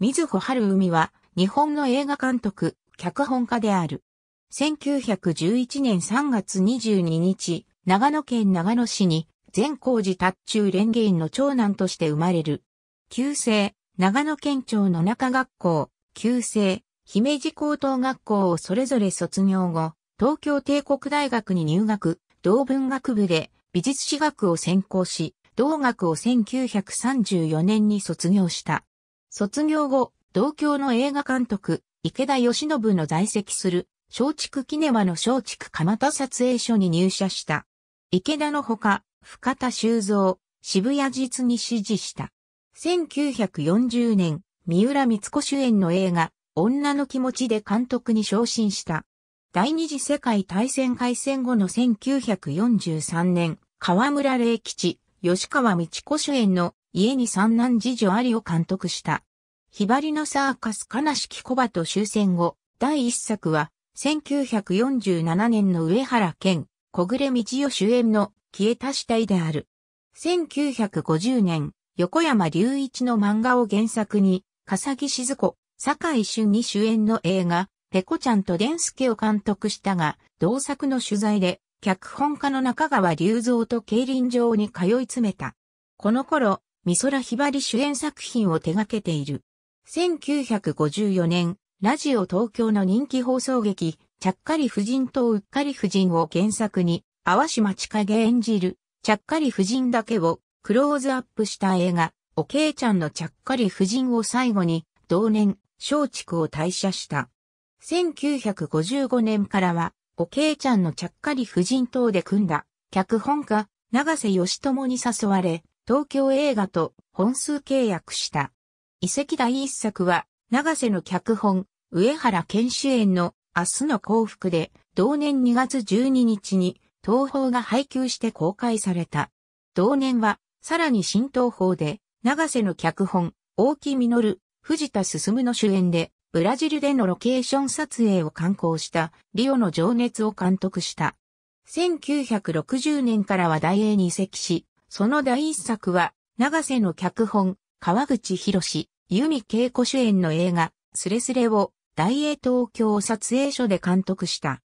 水穂春海は、日本の映画監督、脚本家である。1911年3月22日、長野県長野市に、善光寺達中連芸の長男として生まれる。旧姓、長野県庁の中学校、旧姓、姫路高等学校をそれぞれ卒業後、東京帝国大学に入学、同文学部で美術史学を専攻し、同学を1934年に卒業した。卒業後、同郷の映画監督、池田義信の在籍する、松竹キネマの松竹蒲田撮影所に入社した。池田のほか、深田修造、渋谷実に指示した。1940年、三浦光子主演の映画、女の気持ちで監督に昇進した。第二次世界大戦開戦後の1943年、河村霊吉、吉川道子主演の家に三男次女ありを監督した。ひばりのサーカス悲しき小鳩と終戦後、第一作は、1947年の上原健、小暮道代主演の消えた死体である。1950年、横山隆一の漫画を原作に、笠木静子、坂井俊二主演の映画、ペコちゃんとデンスケを監督したが、同作の取材で、脚本家の中川隆三と競輪場に通い詰めた。この頃、美空ひばり主演作品を手掛けている。1954年、ラジオ東京の人気放送劇、ちゃっかり夫人とうっかり夫人を原作に、淡島千景演じる、ちゃっかり夫人だけをクローズアップした映画、おけいちゃんのちゃっかり夫人を最後に、同年、松竹を退社した。1955年からは、おけいちゃんのちゃっかり夫人等で組んだ、脚本家、長瀬義友に誘われ、東京映画と本数契約した。遺跡第一作は、長瀬の脚本、上原健主演の明日の幸福で、同年2月12日に東宝が配給して公開された。同年は、さらに新東宝で、長瀬の脚本、大木実、藤田進の主演で、ブラジルでのロケーション撮影を観光した、リオの情熱を監督した。1960年からは大英に移籍し、その第一作は、長瀬の脚本、川口博士、由美恵子主演の映画、スレスレを、大英東京撮影所で監督した。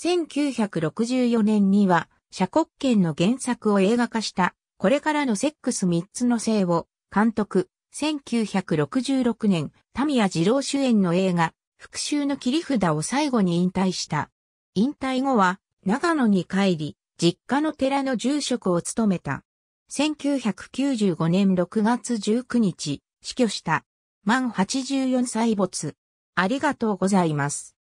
1964年には、社国権の原作を映画化した、これからのセックス三つの性を、監督、1966年、タミヤ二郎主演の映画、復讐の切り札を最後に引退した。引退後は、長野に帰り、実家の寺の住職を務めた。1995年6月19日、死去した。満84歳没。ありがとうございます。